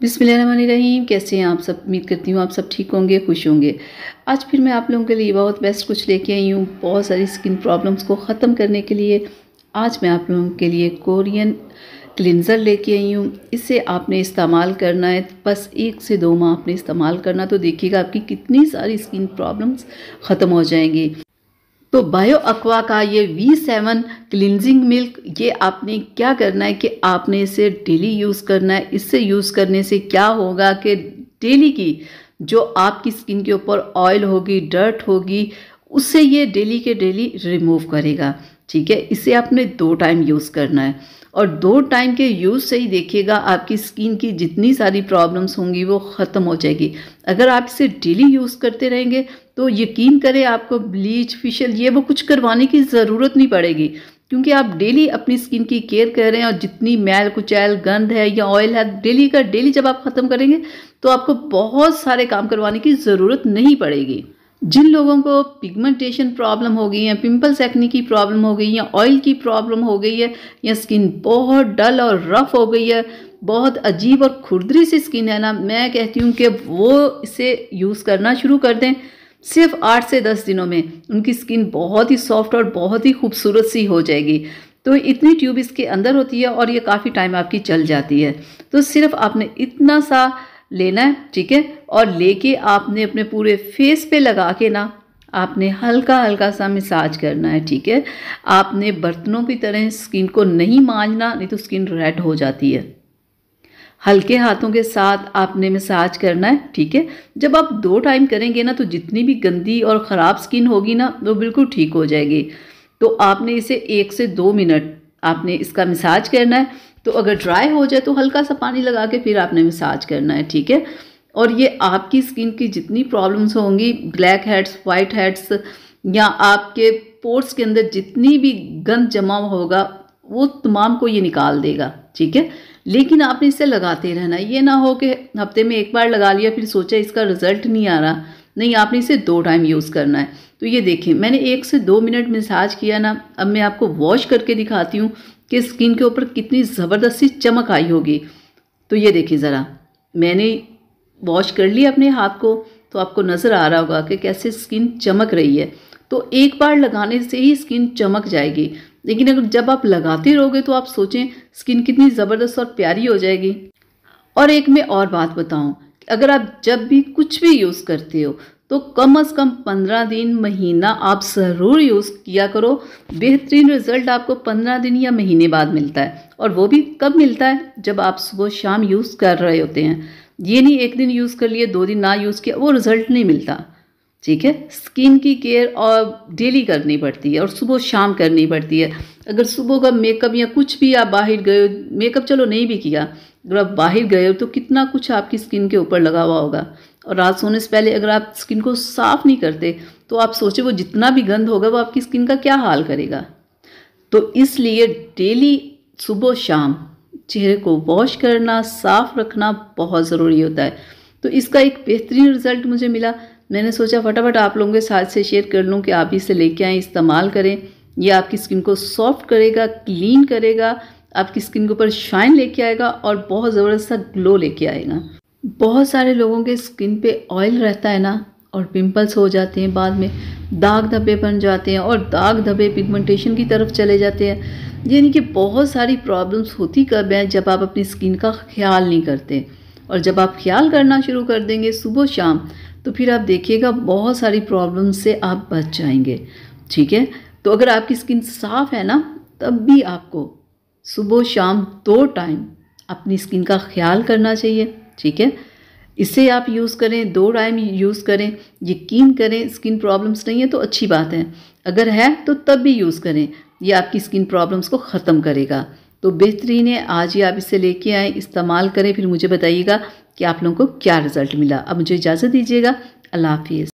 बिसमीम कैसे हैं आप सब उम्मीद करती हूँ आप सब ठीक होंगे खुश होंगे आज फिर मैं आप लोगों के लिए बहुत बेस्ट कुछ लेके आई हूँ बहुत सारी स्किन प्रॉब्लम्स को ख़त्म करने के लिए आज मैं आप लोगों के लिए कोरियन क्लिनज़र लेके आई हूँ इसे आपने इस्तेमाल करना है बस एक से दो माह आपने इस्तेमाल करना तो देखिएगा आपकी कितनी सारी स्किन प्रॉब्लम्स ख़त्म हो जाएंगी तो बायो अक्वा का ये वी सेवन क्लिनजिंग मिल्क ये आपने क्या करना है कि आपने इसे डेली यूज़ करना है इससे यूज़ करने से क्या होगा कि डेली की जो आपकी स्किन के ऊपर ऑयल होगी डर्ट होगी उससे ये डेली के डेली रिमूव करेगा ठीक है इसे आपने दो टाइम यूज़ करना है और दो टाइम के यूज़ से ही देखिएगा आपकी स्किन की जितनी सारी प्रॉब्लम्स होंगी वो ख़त्म हो जाएगी अगर आप इसे डेली यूज़ करते रहेंगे तो यकीन करें आपको ब्लीच फेशियल ये वो कुछ करवाने की ज़रूरत नहीं पड़ेगी क्योंकि आप डेली अपनी स्किन की केयर कर रहे हैं और जितनी मैल कुचैल गंद है या ऑयल है डेली का डेली जब आप ख़त्म करेंगे तो आपको बहुत सारे काम करवाने की ज़रूरत नहीं पड़ेगी जिन लोगों को पिगमेंटेशन प्रॉब्लम हो गई है पिंपल सेकनी की प्रॉब्लम हो गई या ऑयल की प्रॉब्लम हो गई है या स्किन बहुत डल और रफ हो गई है बहुत अजीब और खुरदरी सी स्किन है ना मैं कहती हूँ कि वो इसे यूज़ करना शुरू कर दें सिर्फ आठ से दस दिनों में उनकी स्किन बहुत ही सॉफ्ट और बहुत ही खूबसूरत सी हो जाएगी तो इतनी ट्यूब इसके अंदर होती है और ये काफ़ी टाइम आपकी चल जाती है तो सिर्फ आपने इतना सा लेना है ठीक है और लेके आपने अपने पूरे फेस पे लगा के ना आपने हल्का हल्का सा मिसाज करना है ठीक है आपने बर्तनों की तरह स्किन को नहीं मांझना नहीं तो स्किन रेड हो जाती है हल्के हाथों के साथ आपने मसाज करना है ठीक है जब आप दो टाइम करेंगे ना तो जितनी भी गंदी और ख़राब स्किन होगी ना वो बिल्कुल ठीक हो जाएगी तो आपने इसे एक से दो मिनट आपने इसका मसाज करना है तो अगर ड्राई हो जाए तो हल्का सा पानी लगा के फिर आपने मसाज करना है ठीक है और ये आपकी स्किन की जितनी प्रॉब्लम्स होंगी ब्लैक हेड्स वाइट हेड्स या आपके पोर्ट्स के अंदर जितनी भी गंद जमा होगा वो तमाम को ये निकाल देगा ठीक है लेकिन आपने इसे लगाते रहना ये ना हो कि हफ्ते में एक बार लगा लिया फिर सोचा इसका रिजल्ट नहीं आ रहा नहीं आपने इसे दो टाइम यूज़ करना है तो ये देखिए मैंने एक से दो मिनट मसाज किया ना अब मैं आपको वॉश करके दिखाती हूँ कि स्किन के ऊपर कितनी ज़बरदस्ती चमक आई होगी तो ये देखिए ज़रा मैंने वॉश कर लिया अपने हाथ को तो आपको नज़र आ रहा होगा कि कैसे स्किन चमक रही है तो एक बार लगाने से ही स्किन चमक जाएगी लेकिन अगर जब आप लगाते रहोगे तो आप सोचें स्किन कितनी ज़बरदस्त और प्यारी हो जाएगी और एक मैं और बात बताऊँ अगर आप जब भी कुछ भी यूज़ करते हो तो कम से कम पंद्रह दिन महीना आप ज़रूर यूज़ किया करो बेहतरीन रिजल्ट आपको पंद्रह दिन या महीने बाद मिलता है और वो भी कब मिलता है जब आप सुबह शाम यूज़ कर रहे होते हैं ये नहीं एक दिन यूज़ कर लिए दो दिन ना यूज़ किया वो रिज़ल्ट नहीं मिलता ठीक है स्किन की केयर और डेली करनी पड़ती है और सुबह शाम करनी पड़ती है अगर सुबह का मेकअप या कुछ भी आप बाहर गए मेकअप चलो नहीं भी किया अगर आप बाहर गए हो तो कितना कुछ आपकी स्किन के ऊपर लगा हुआ होगा और रात सोने से पहले अगर आप स्किन को साफ नहीं करते तो आप सोचे वो जितना भी गंद होगा वो आपकी स्किन का क्या हाल करेगा तो इसलिए डेली सुबह शाम चेहरे को वॉश करना साफ रखना बहुत ज़रूरी होता है तो इसका एक बेहतरीन रिज़ल्ट मुझे मिला मैंने सोचा फटाफट आप लोगों के साथ से शेयर कर लूँ कि आप इसे लेके आएँ इस्तेमाल करें ये आपकी स्किन को सॉफ्ट करेगा क्लीन करेगा आपकी स्किन के ऊपर शाइन लेके आएगा और बहुत ज़बरदस्त सा ग्लो लेके आएगा बहुत सारे लोगों के स्किन पे ऑयल रहता है ना और पिंपल्स हो जाते हैं बाद में दाग धब्बे बन जाते हैं और दाग धब्बे पिगमेंटेशन की तरफ चले जाते हैं यानी कि बहुत सारी प्रॉब्लम्स होती कब हैं जब आप अपनी स्किन का ख्याल नहीं करते और जब आप ख्याल करना शुरू कर देंगे सुबह शाम तो फिर आप देखिएगा बहुत सारी प्रॉब्लम से आप बच जाएंगे ठीक है तो अगर आपकी स्किन साफ है ना तब भी आपको सुबह शाम दो टाइम अपनी स्किन का ख्याल करना चाहिए ठीक है इसे आप यूज़ करें दो टाइम यूज़ करें यकीन करें स्किन प्रॉब्लम्स नहीं है तो अच्छी बात है अगर है तो तब भी यूज़ करें ये आपकी स्किन प्रॉब्लम्स को ख़त्म करेगा तो बेहतरीन है आज ही आप इसे लेके आएँ इस्तेमाल करें फिर मुझे बताइएगा कि आप लोगों को क्या रिज़ल्ट मिला अब मुझे इजाज़त दीजिएगा अल्लाह हाफिज़